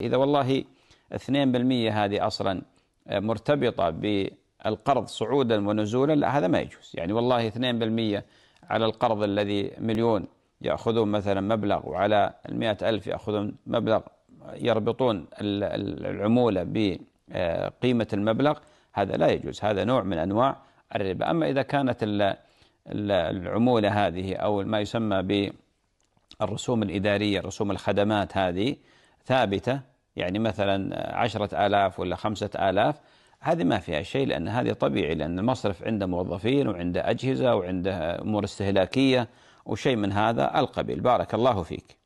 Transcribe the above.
إذا والله 2% هذه أصلا آه، مرتبطة بالقرض صعودا ونزولا لا هذا ما يجوز يعني والله 2% على القرض الذي مليون يأخذون مثلا مبلغ وعلى المئة ألف يأخذون مبلغ يربطون العمولة بقيمة المبلغ هذا لا يجوز هذا نوع من أنواع الربا أما إذا كانت العمولة هذه أو ما يسمى بالرسوم الإدارية رسوم الخدمات هذه ثابتة يعني مثلا عشرة آلاف ولا خمسة آلاف هذه ما فيها شيء لأن هذه طبيعي لأن المصرف عنده موظفين وعنده أجهزة وعنده أمور استهلاكية وشيء من هذا القبيل بارك الله فيك